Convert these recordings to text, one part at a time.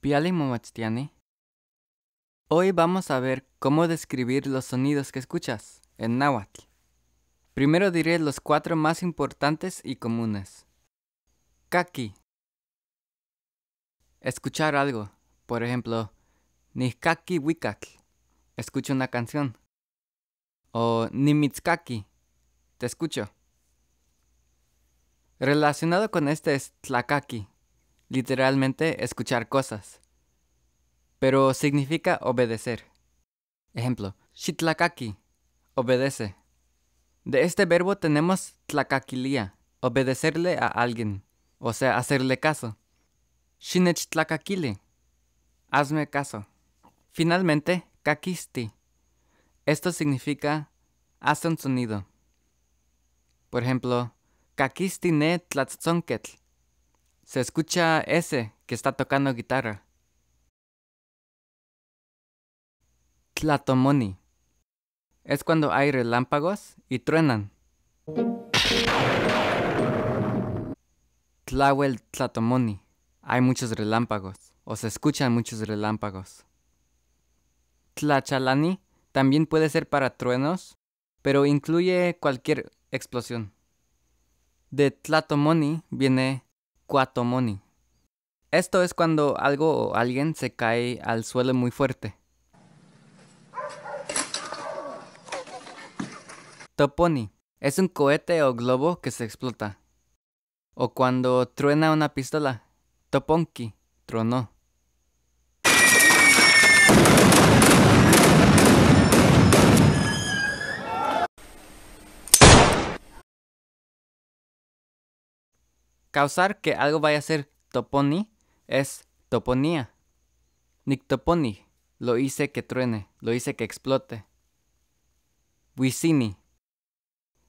Piali Hoy vamos a ver cómo describir los sonidos que escuchas en náhuatl. Primero diré los cuatro más importantes y comunes. Kaki. Escuchar algo. Por ejemplo, Nihkaki Wikak. Escucho una canción. O nimitzkaki. Te escucho. Relacionado con este es Tlakaki literalmente escuchar cosas, pero significa obedecer. Ejemplo, shitlakaki, obedece. De este verbo tenemos tlakakilia, obedecerle a alguien, o sea, hacerle caso. Shinechtlakakile, hazme caso. Finalmente, kakisti. Esto significa haz un sonido. Por ejemplo, kakisti ne tlatzonketl. Se escucha ese que está tocando guitarra. Tlatomoni. Es cuando hay relámpagos y truenan. Tlahuel Tlatomoni. Hay muchos relámpagos, o se escuchan muchos relámpagos. Tlachalani también puede ser para truenos, pero incluye cualquier explosión. De Tlatomoni viene Cuatomoni. Esto es cuando algo o alguien se cae al suelo muy fuerte. Toponi. Es un cohete o globo que se explota. O cuando truena una pistola. Toponki. Tronó. causar que algo vaya a ser toponi es toponía. Nictoponi, lo hice que truene, lo hice que explote. Wisini,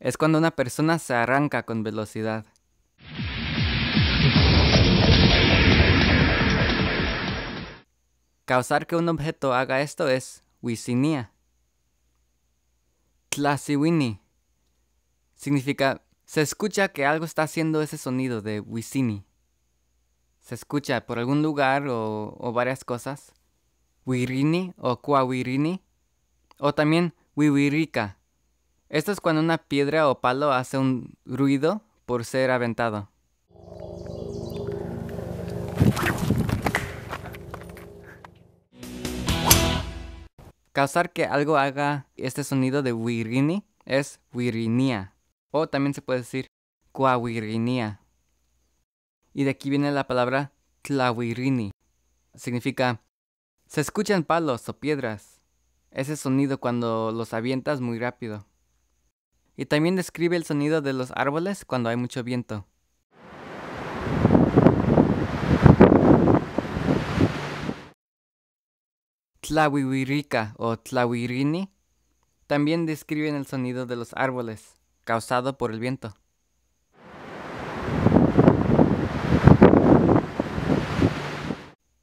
es cuando una persona se arranca con velocidad. Causar que un objeto haga esto es wisinía. Tlasiwini significa se escucha que algo está haciendo ese sonido de Wisini. Se escucha por algún lugar o, varias cosas. Wirini o Kuawirini. O también Wiwirika. Esto es cuando una piedra o palo hace un ruido por ser aventado. Causar que algo haga este sonido de wirini es wirinia o también se puede decir Coahuirrinía. Y de aquí viene la palabra Tlahuirrini. Significa, se escuchan palos o piedras. Ese sonido cuando los avientas muy rápido. Y también describe el sonido de los árboles cuando hay mucho viento. Tlahuirrica o Tlahuirini también describen el sonido de los árboles causado por el viento.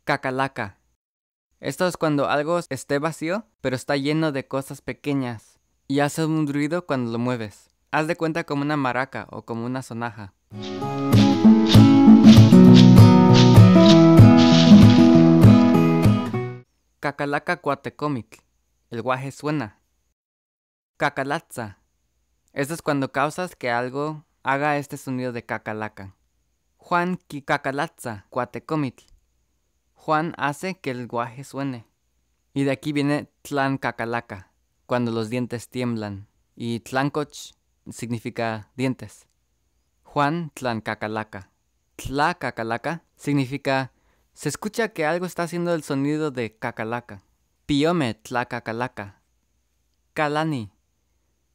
Cacalaca. Esto es cuando algo esté vacío, pero está lleno de cosas pequeñas y hace un ruido cuando lo mueves. Haz de cuenta como una maraca o como una sonaja. Cacalaca cuatecomic. El guaje suena. Cacalatza. Esto es cuando causas que algo haga este sonido de cacalaca. Juan cacalatza, Cuatecomitl. Juan hace que el guaje suene. Y de aquí viene Tlan Cacalaca, cuando los dientes tiemblan. Y Tlancoch significa dientes. Juan Tlan Cacalaca. Tla Cacalaca significa se escucha que algo está haciendo el sonido de cacalaca. Piome Tla Cacalaca. Kalani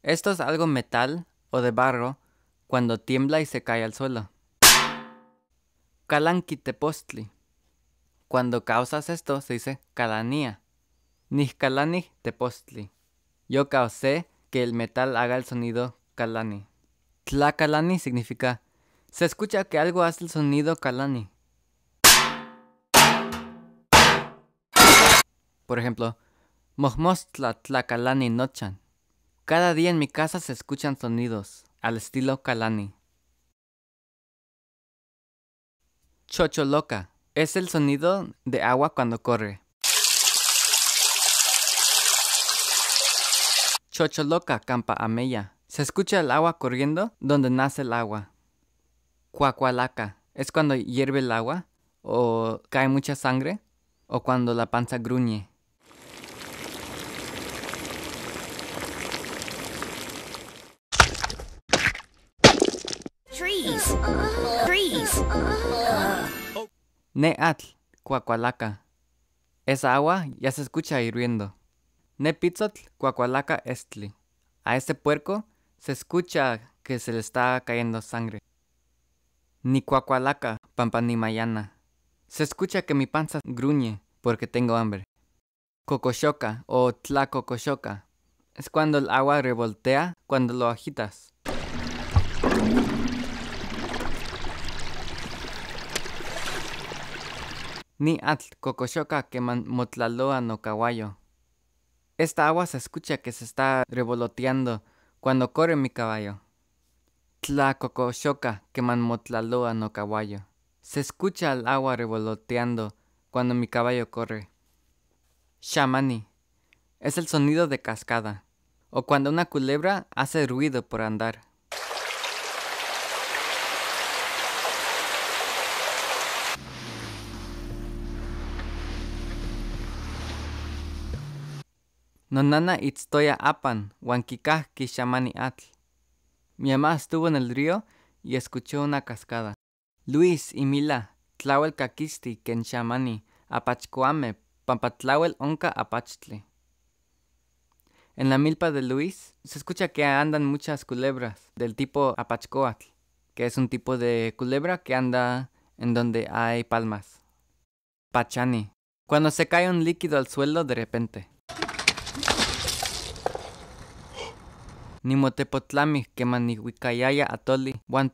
esto es algo metal o de barro cuando tiembla y se cae al suelo. te postli. Cuando causas esto se dice calanía. te postli. Yo causé que el metal haga el sonido calani. kalani significa se escucha que algo hace el sonido kalani. Por ejemplo, Mohmostla kalani nochan. Cada día en mi casa se escuchan sonidos, al estilo Kalani. Chocholoca es el sonido de agua cuando corre. Chocholoca, campa amella. Se escucha el agua corriendo donde nace el agua. Cuacualaca es cuando hierve el agua o cae mucha sangre o cuando la panza gruñe. Trees. Trees. cuacualaca. Esa agua ya se escucha hirviendo. Ne pizzotl cuacualaca estli. A ese puerco se escucha que se le está cayendo sangre. Ni cuacualaca, pampanimayana. Se escucha que mi panza gruñe porque tengo hambre. Cocoshoca o tlacocoshoca. Es cuando el agua revoltea cuando lo agitas. Ni atl cocoshoca que Motlaloa caballo Esta agua se escucha que se está revoloteando cuando corre mi caballo. Tla cocoshoca que Motlaloa caballo Se escucha el agua revoloteando cuando mi caballo corre. Shamani. Es el sonido de cascada, o cuando una culebra hace ruido por andar. Nonana itztoya apan wankikah kishamani atl. Mi mamá estuvo en el río y escuchó una cascada. Luis y Mila, tlawel kakisti ken shamani apachcoame, pampatlawel onca apachtle. En la milpa de Luis se escucha que andan muchas culebras del tipo apachcoatl, que es un tipo de culebra que anda en donde hay palmas. Pachani, cuando se cae un líquido al suelo de repente. Nimotepotlami, quemanihuicayaya atoli, no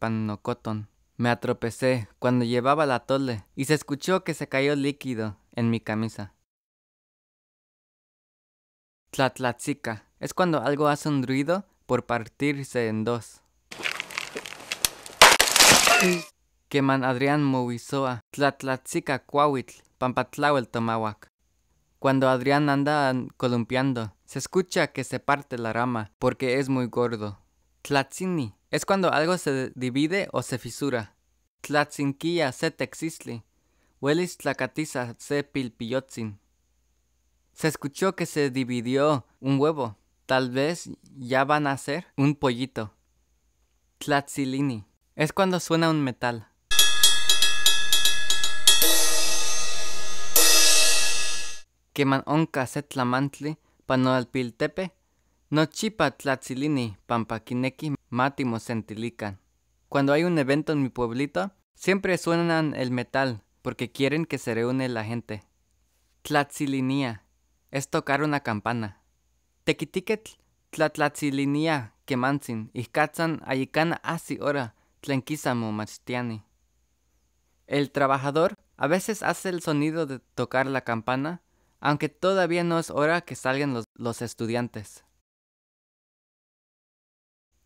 Panocoton. Me atropecé cuando llevaba la tole y se escuchó que se cayó líquido en mi camisa. Tlatlatzica es cuando algo hace un ruido por partirse en dos. Queman Adrián Movisoa, Tlatlatzica Pampatlau el Tomahuac. Cuando Adrián anda columpiando se escucha que se parte la rama porque es muy gordo. Tlatzini es cuando algo se divide o se fisura. Tlatzinquilla se texisli. Huelis tlacatiza se pilpillotzin. Se escuchó que se dividió un huevo. Tal vez ya van a ser un pollito. Tlatzilini es cuando suena un metal. Queman onca se tlamantli no nochipa tlatzilini matimo sentilican. Cuando hay un evento en mi pueblito, siempre suenan el metal porque quieren que se reúne la gente. Tlatzilinia es tocar una campana. Tequitiquetl y quemantzin, ihkatzan ayicana así ora tlenquisamo machtiani. El trabajador a veces hace el sonido de tocar la campana aunque todavía no es hora que salgan los, los estudiantes.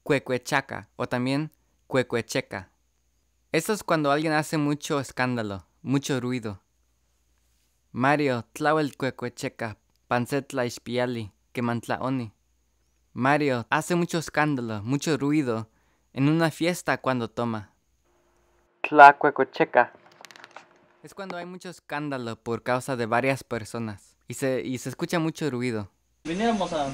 Cuecuechaca o también cuecuecheca. Eso es cuando alguien hace mucho escándalo, mucho ruido. Mario, el cuecuecheca, pancetla ispiali, oni. Mario hace mucho escándalo, mucho ruido en una fiesta cuando toma. Tla cuecuecheca. Es cuando hay mucho escándalo por causa de varias personas y se, y se escucha mucho ruido. Veníamos a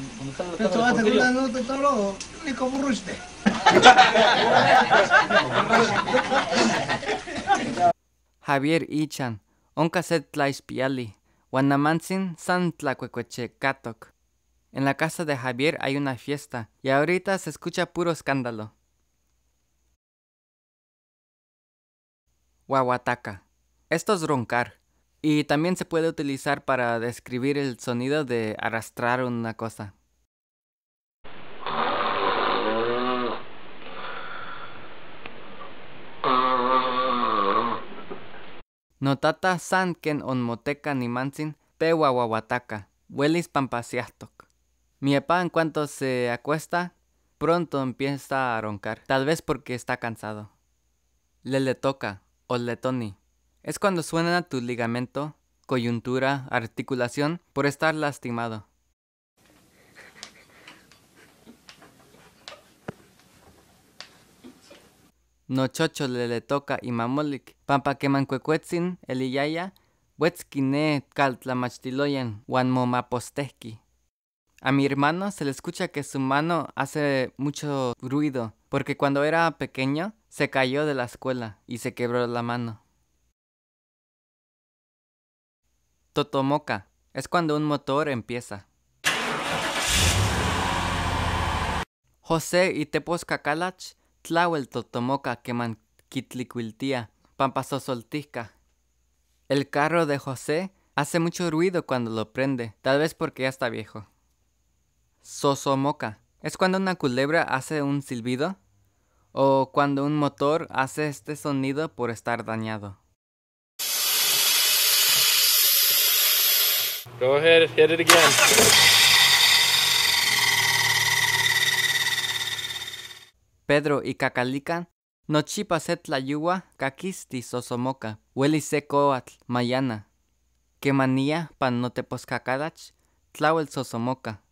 Javier Ichan, Oncaset Tlaixpiali, Wanamansin San Katok. En la casa de Javier hay una fiesta y ahorita se escucha puro escándalo. Wawataka. Esto es roncar. Y también se puede utilizar para describir el sonido de arrastrar una cosa. Notata sanken onmoteca mansin huelis pampasiastok. Mi papá en cuanto se acuesta, pronto empieza a roncar, tal vez porque está cansado. Le le toca, o le es cuando suena tu ligamento, coyuntura, articulación por estar lastimado. Nochocho le le toca y mamolik, pampa el A mi hermano se le escucha que su mano hace mucho ruido, porque cuando era pequeño se cayó de la escuela y se quebró la mano. Totomoca. Es cuando un motor empieza. José y Tepos Cacalach, el Totomoca queman manquitlicuiltía, pampa Soltisca. El carro de José hace mucho ruido cuando lo prende, tal vez porque ya está viejo. Sosomoca. Es cuando una culebra hace un silbido o cuando un motor hace este sonido por estar dañado. Go ahead, hit it again. Pedro y Cacalica, set la yua, caquisti sosomoca, maiana, mayana, manía pan noteposcacadach, tlauel sosomoca,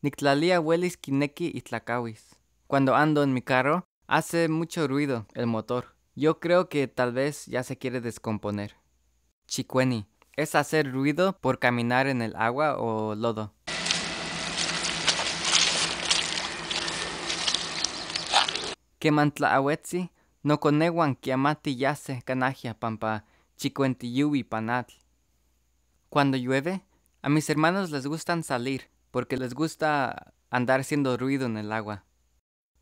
nictlalia huelis y tlacawis. Cuando ando en mi carro, hace mucho ruido el motor. Yo creo que tal vez ya se quiere descomponer. Chicueni, es hacer ruido por caminar en el agua o lodo. Quemantlaawetzi, no coneguan kiamati yace canagia pampa y panat. Cuando llueve, a mis hermanos les gustan salir porque les gusta andar haciendo ruido en el agua.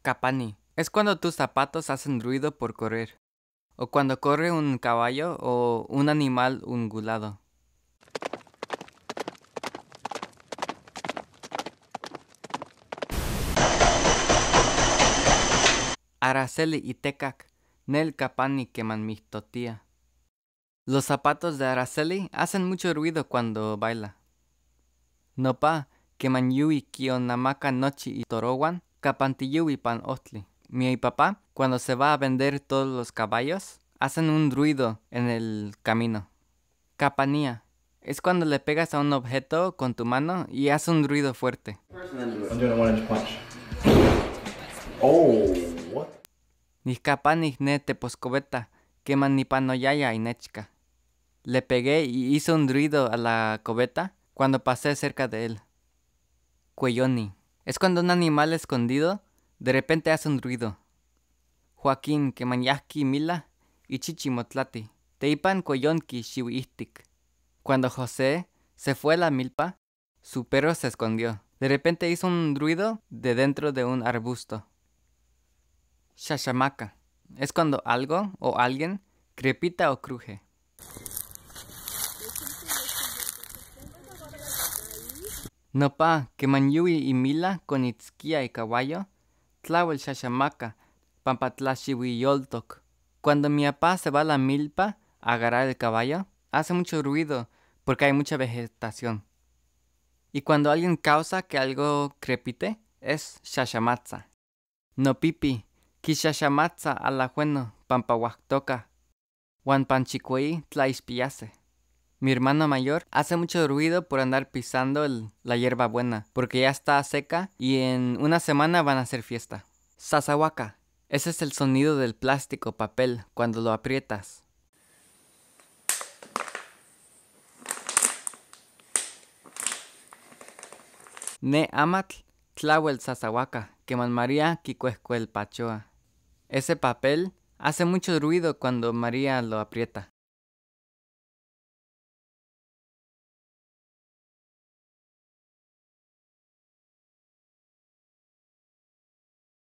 Capani, es cuando tus zapatos hacen ruido por correr, o cuando corre un caballo o un animal ungulado. Araceli y Tecac, Nel Capani queman mi totía. Los zapatos de Araceli hacen mucho ruido cuando baila. Nopa, queman yui kionamaka nochi y torowan, capantiyui pan otli. Mi papá, cuando se va a vender todos los caballos, hacen un ruido en el camino. Capanía. Es cuando le pegas a un objeto con tu mano y hace un ruido fuerte ni ne teposcobeta, queman nipanoyaya nechka. Le pegué y hizo un ruido a la cobeta cuando pasé cerca de él. Cuelloni. Es cuando un animal escondido de repente hace un ruido. Joaquín, Quemanyaki Mila y Chichimotlati. Teipan Cuellonki shiwistik. Cuando José se fue a la milpa, su perro se escondió. De repente hizo un ruido de dentro de un arbusto. Shashamaca. Es cuando algo o alguien crepita o cruje. pa, que Manyui y Mila con Itzquia y Caballo, Tlawel Shashamaca, yoltok. Cuando mi papá se va a la milpa a agarrar el caballo, hace mucho ruido porque hay mucha vegetación. Y cuando alguien causa que algo crepite, es Shashamatsa. No pipi, alajueno Juan Mi hermano mayor hace mucho ruido por andar pisando la hierba buena, porque ya está seca y en una semana van a hacer fiesta. Sazahuaca. Ese es el sonido del plástico papel cuando lo aprietas. Ne amatl tlahuel sasahuaca, que manmaría el pachoa. Ese papel hace mucho ruido cuando María lo aprieta.